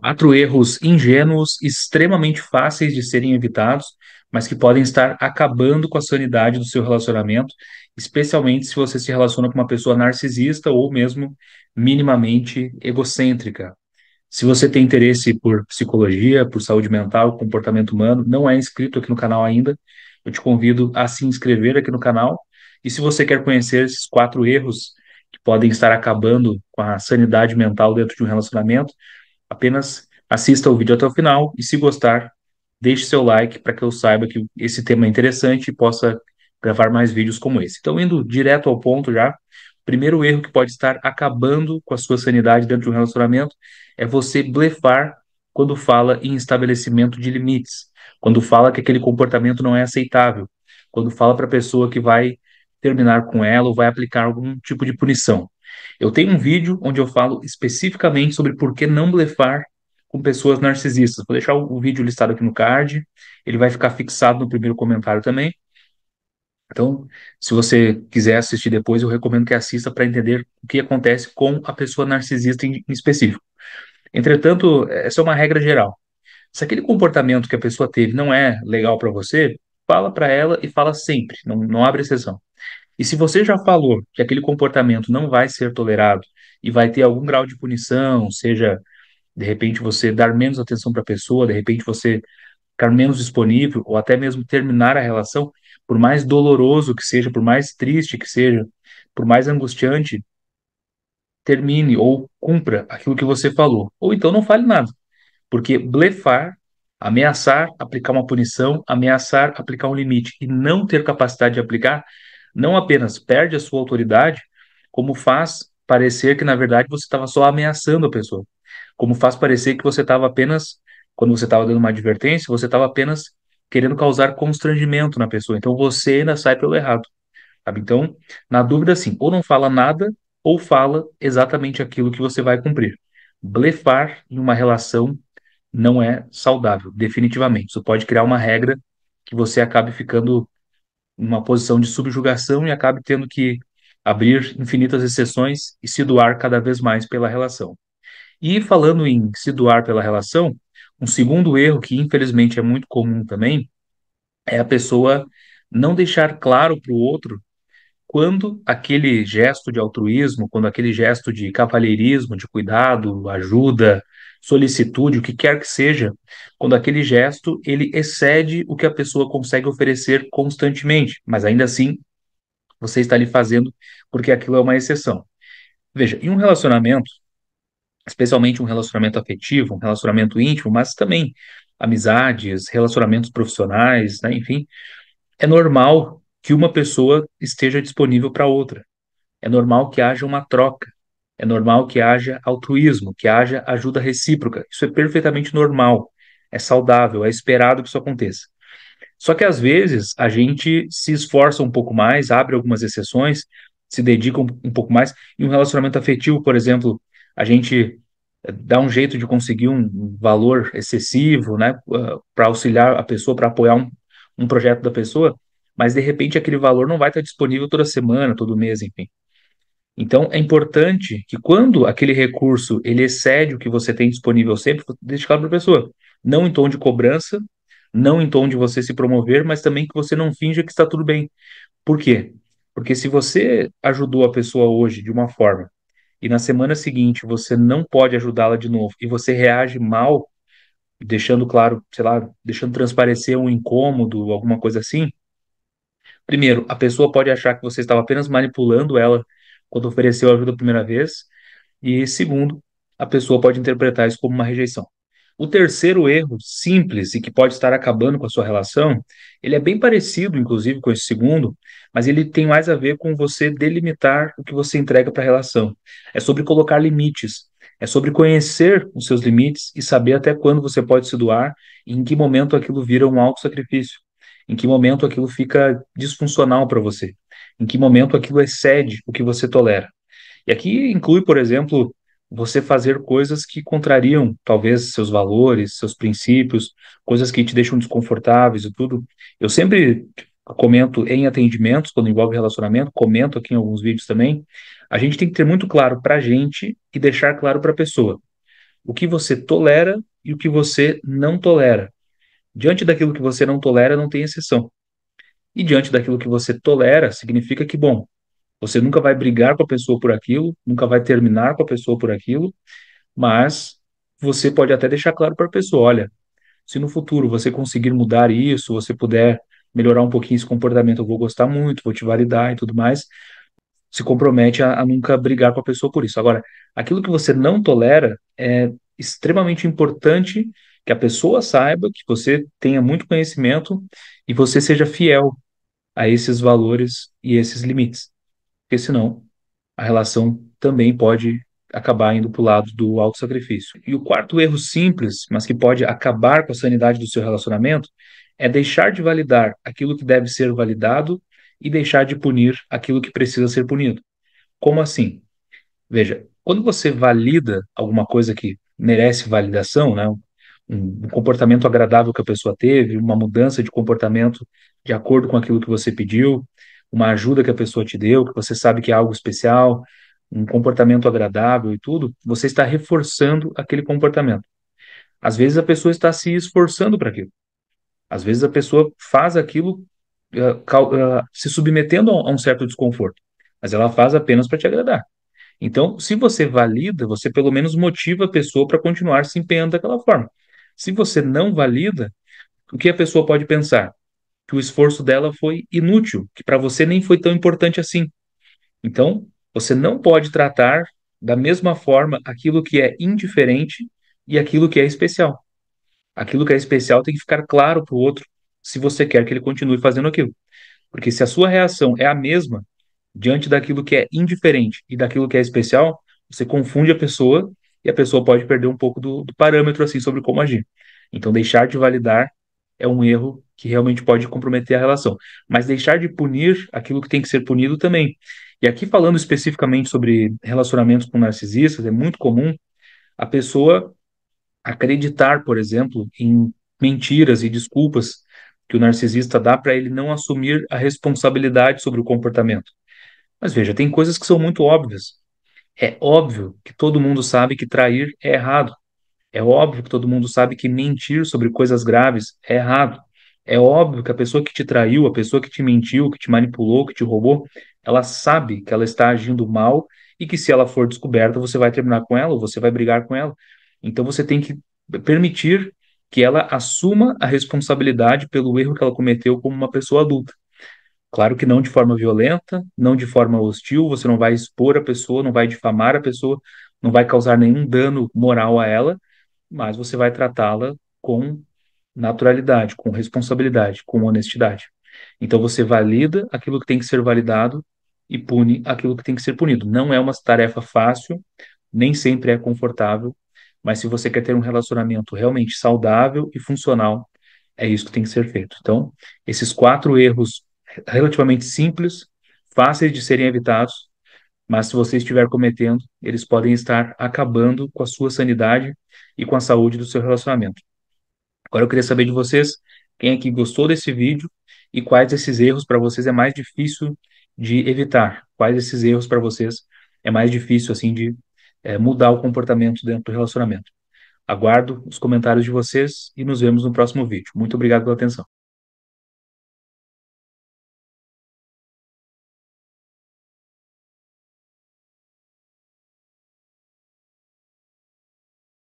Quatro erros ingênuos, extremamente fáceis de serem evitados, mas que podem estar acabando com a sanidade do seu relacionamento, especialmente se você se relaciona com uma pessoa narcisista ou mesmo minimamente egocêntrica. Se você tem interesse por psicologia, por saúde mental, comportamento humano, não é inscrito aqui no canal ainda, eu te convido a se inscrever aqui no canal. E se você quer conhecer esses quatro erros que podem estar acabando com a sanidade mental dentro de um relacionamento, Apenas assista o vídeo até o final e, se gostar, deixe seu like para que eu saiba que esse tema é interessante e possa gravar mais vídeos como esse. Então, indo direto ao ponto já, primeiro erro que pode estar acabando com a sua sanidade dentro de um relacionamento é você blefar quando fala em estabelecimento de limites, quando fala que aquele comportamento não é aceitável, quando fala para a pessoa que vai terminar com ela ou vai aplicar algum tipo de punição. Eu tenho um vídeo onde eu falo especificamente sobre por que não blefar com pessoas narcisistas. Vou deixar o, vídeo listado aqui no card, ele vai ficar fixado no primeiro comentário também. Então, se você quiser assistir depois, eu recomendo que assista para entender o que acontece com a pessoa narcisista em, em específico. Entretanto, essa é uma regra geral. Se aquele comportamento que a pessoa teve não é legal para você, fala para ela e fala sempre, não, não abre exceção. E se você já falou que aquele comportamento não vai ser tolerado e vai ter algum grau de punição, seja de repente você dar menos atenção para a pessoa, de repente você ficar menos disponível ou até mesmo terminar a relação, por mais doloroso que seja, por mais triste que seja, por mais angustiante, termine ou cumpra aquilo que você falou. Ou então não fale nada. Porque blefar, ameaçar, aplicar uma punição, ameaçar, aplicar um limite e não ter capacidade de aplicar não apenas perde a sua autoridade, como faz parecer que, na verdade, você estava só ameaçando a pessoa. Como faz parecer que você estava apenas, quando você estava dando uma advertência, você estava apenas querendo causar constrangimento na pessoa. Então, você ainda sai pelo errado. Sabe? Então, na dúvida, assim, ou não fala nada, ou fala exatamente aquilo que você vai cumprir. Blefar em uma relação não é saudável, definitivamente. Isso pode criar uma regra que você acabe ficando numa posição de subjugação e acabe tendo que abrir infinitas exceções e se doar cada vez mais pela relação. E falando em se doar pela relação, um segundo erro que infelizmente é muito comum também é a pessoa não deixar claro para o outro quando aquele gesto de altruísmo, quando aquele gesto de cavalheirismo, de cuidado, ajuda, solicitude, o que quer que seja, quando aquele gesto ele excede o que a pessoa consegue oferecer constantemente, mas ainda assim você está lhe fazendo porque aquilo é uma exceção. Veja, em um relacionamento, especialmente um relacionamento afetivo, um relacionamento íntimo, mas também amizades, relacionamentos profissionais, né, enfim, é normal que uma pessoa esteja disponível para outra. É normal que haja uma troca. É normal que haja altruísmo, que haja ajuda recíproca. Isso é perfeitamente normal, é saudável, é esperado que isso aconteça. Só que às vezes a gente se esforça um pouco mais, abre algumas exceções, se dedica um, um pouco mais. Em um relacionamento afetivo, por exemplo, a gente eh, dá um jeito de conseguir um valor excessivo, né, ah, para auxiliar a pessoa, para apoiar um, um projeto da pessoa, mas de repente aquele valor não vai estar disponível toda semana, todo mês, enfim. Então, é importante que quando aquele recurso ele excede o que você tem disponível sempre, deixe claro para a pessoa, não em tom de cobrança, não em tom de você se promover, mas também que você não finja que está tudo bem. Por quê? Porque se você ajudou a pessoa hoje de uma forma e na semana seguinte você não pode ajudá-la de novo e você reage mal, deixando claro, sei lá, deixando transparecer um incômodo, alguma coisa assim, primeiro, a pessoa pode achar que você estava apenas manipulando ela quando ofereceu ajuda a primeira vez. E segundo, a pessoa pode interpretar isso como uma rejeição. O terceiro erro simples e que pode estar acabando com a sua relação, ele é bem parecido, inclusive, com esse segundo, mas ele tem mais a ver com você delimitar o que você entrega para a relação. É sobre colocar limites. É sobre conhecer os seus limites e saber até quando você pode se doar e em que momento aquilo vira um auto sacrifício. Em que momento aquilo fica disfuncional para você? Em que momento aquilo excede o que você tolera? E aqui inclui, por exemplo, você fazer coisas que contrariam talvez seus valores, seus princípios, coisas que te deixam desconfortáveis e tudo. Eu sempre comento em atendimentos, quando envolve relacionamento, comento aqui em alguns vídeos também. A gente tem que ter muito claro para a gente e deixar claro para a pessoa o que você tolera e o que você não tolera. Diante daquilo que você não tolera, não tem exceção. E diante daquilo que você tolera, significa que, bom, você nunca vai brigar com a pessoa por aquilo, nunca vai terminar com a pessoa por aquilo, mas você pode até deixar claro para a pessoa: olha, se no futuro você conseguir mudar isso, você puder melhorar um pouquinho esse comportamento, eu vou gostar muito, vou te validar e tudo mais. Se compromete a, a nunca brigar com a pessoa por isso. Agora, aquilo que você não tolera é extremamente importante que a pessoa saiba, que você tenha muito conhecimento e você seja fiel a esses valores e esses limites. Porque senão a relação também pode acabar indo para o lado do sacrifício. E o quarto erro simples, mas que pode acabar com a sanidade do seu relacionamento, é deixar de validar aquilo que deve ser validado e deixar de punir aquilo que precisa ser punido. Como assim? Veja, quando você valida alguma coisa que merece validação, né? um comportamento agradável que a pessoa teve, uma mudança de comportamento de acordo com aquilo que você pediu, uma ajuda que a pessoa te deu, que você sabe que é algo especial, um comportamento agradável e tudo, você está reforçando aquele comportamento. Às vezes a pessoa está se esforçando para aquilo. Às vezes a pessoa faz aquilo uh, uh, se submetendo a um certo desconforto, mas ela faz apenas para te agradar. Então, se você valida, você pelo menos motiva a pessoa para continuar se empenhando daquela forma. Se você não valida, o que a pessoa pode pensar? Que o esforço dela foi inútil, que para você nem foi tão importante assim. Então, você não pode tratar da mesma forma aquilo que é indiferente e aquilo que é especial. Aquilo que é especial tem que ficar claro para o outro se você quer que ele continue fazendo aquilo. Porque se a sua reação é a mesma diante daquilo que é indiferente e daquilo que é especial, você confunde a pessoa e a pessoa pode perder um pouco do, do parâmetro assim sobre como agir. Então, deixar de validar é um erro que realmente pode comprometer a relação. Mas deixar de punir aquilo que tem que ser punido também. E aqui falando especificamente sobre relacionamentos com narcisistas, é muito comum a pessoa acreditar, por exemplo, em mentiras e desculpas que o narcisista dá para ele não assumir a responsabilidade sobre o comportamento. Mas veja, tem coisas que são muito óbvias. É óbvio que todo mundo sabe que trair é errado. É óbvio que todo mundo sabe que mentir sobre coisas graves é errado. É óbvio que a pessoa que te traiu, a pessoa que te mentiu, que te manipulou, que te roubou, ela sabe que ela está agindo mal e que se ela for descoberta, você vai terminar com ela, ou você vai brigar com ela. Então você tem que permitir que ela assuma a responsabilidade pelo erro que ela cometeu como uma pessoa adulta. Claro que não de forma violenta, não de forma hostil, você não vai expor a pessoa, não vai difamar a pessoa, não vai causar nenhum dano moral a ela, mas você vai tratá-la com naturalidade, com responsabilidade, com honestidade. Então você valida aquilo que tem que ser validado e pune aquilo que tem que ser punido. Não é uma tarefa fácil, nem sempre é confortável, mas se você quer ter um relacionamento realmente saudável e funcional, é isso que tem que ser feito. Então, esses quatro erros relativamente simples, fáceis de serem evitados, mas se você estiver cometendo, eles podem estar acabando com a sua sanidade e com a saúde do seu relacionamento. Agora eu queria saber de vocês quem aqui gostou desse vídeo e quais desses erros para vocês é mais difícil de evitar, quais desses erros para vocês é mais difícil assim de é, mudar o comportamento dentro do relacionamento. Aguardo os comentários de vocês e nos vemos no próximo vídeo. Muito obrigado pela atenção.